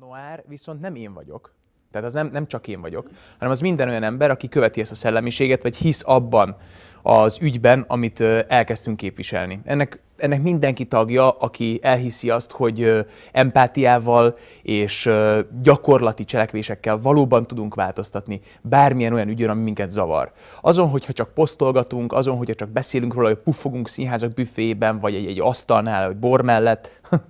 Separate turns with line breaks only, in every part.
A Noár viszont nem én vagyok.
Tehát az nem, nem csak én vagyok, hanem az minden olyan ember, aki követi ezt a szellemiséget, vagy hisz abban az ügyben, amit elkezdtünk képviselni. Ennek ennek mindenki tagja, aki elhiszi azt, hogy empátiával és gyakorlati cselekvésekkel valóban tudunk változtatni bármilyen olyan ügyön, ami minket zavar. Azon, hogyha csak posztolgatunk, azon, hogyha csak beszélünk róla, hogy puffogunk színházak büfében, vagy egy, egy asztalnál, vagy bor mellett,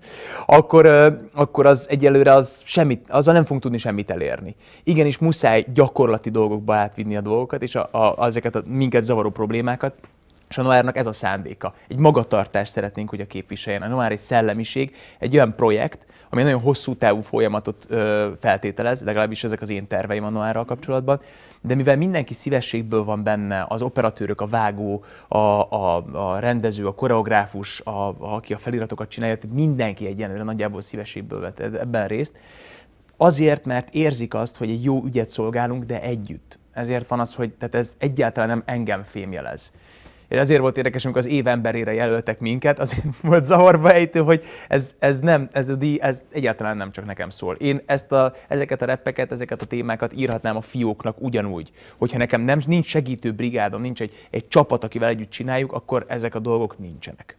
akkor, akkor az egyelőre az semmit, azzal nem fogunk tudni semmit elérni. Igenis, muszáj gyakorlati dolgokba átvinni a dolgokat, és a, a, ezeket a minket zavaró problémákat és a Noárnak ez a szándéka. Egy magatartást szeretnénk, hogy a képviseljen. A Noár egy szellemiség, egy olyan projekt, ami nagyon hosszú távú folyamatot ö, feltételez, legalábbis ezek az én terveim a Noárral kapcsolatban. De mivel mindenki szívességből van benne, az operatőrök, a vágó, a, a, a rendező, a koreográfus, a, a, aki a feliratokat csinálja, mindenki egyenlőre nagyjából szívességből vett ebben részt. Azért, mert érzik azt, hogy egy jó ügyet szolgálunk, de együtt. Ezért van az, hogy tehát ez egyáltalán nem engem fémjelez. Én ezért volt érdekes, amikor az év emberére jelöltek minket, azért volt zavarba ejtő, hogy ez, ez nem, ez a díj, ez egyáltalán nem csak nekem szól. Én ezt a, ezeket a reppeket, ezeket a témákat írhatnám a fióknak ugyanúgy. Hogyha nekem nem, nincs segítő brigádom, nincs egy, egy csapat, akivel együtt csináljuk, akkor ezek a dolgok nincsenek.